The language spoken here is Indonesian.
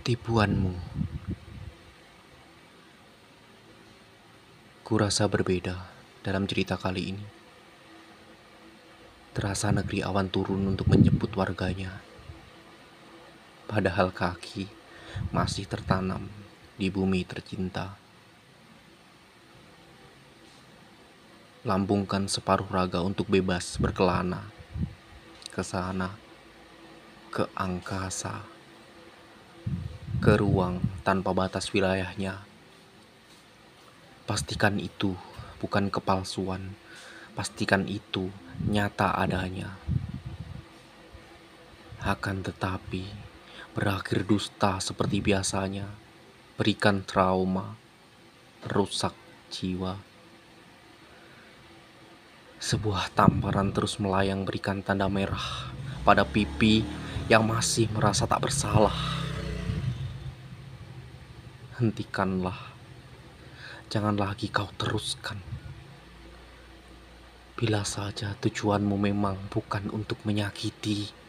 tipuanmu. ku rasa berbeda dalam cerita kali ini. Terasa negeri awan turun untuk menjemput warganya. Padahal kaki masih tertanam di bumi tercinta. Lambungkan separuh raga untuk bebas berkelana ke sana, ke angkasa ke ruang tanpa batas wilayahnya. Pastikan itu bukan kepalsuan, pastikan itu nyata adanya. Akan tetapi, berakhir dusta seperti biasanya, berikan trauma, rusak jiwa. Sebuah tamparan terus melayang berikan tanda merah pada pipi yang masih merasa tak bersalah hentikanlah. Jangan lagi kau teruskan. Bila saja tujuanmu memang bukan untuk menyakiti,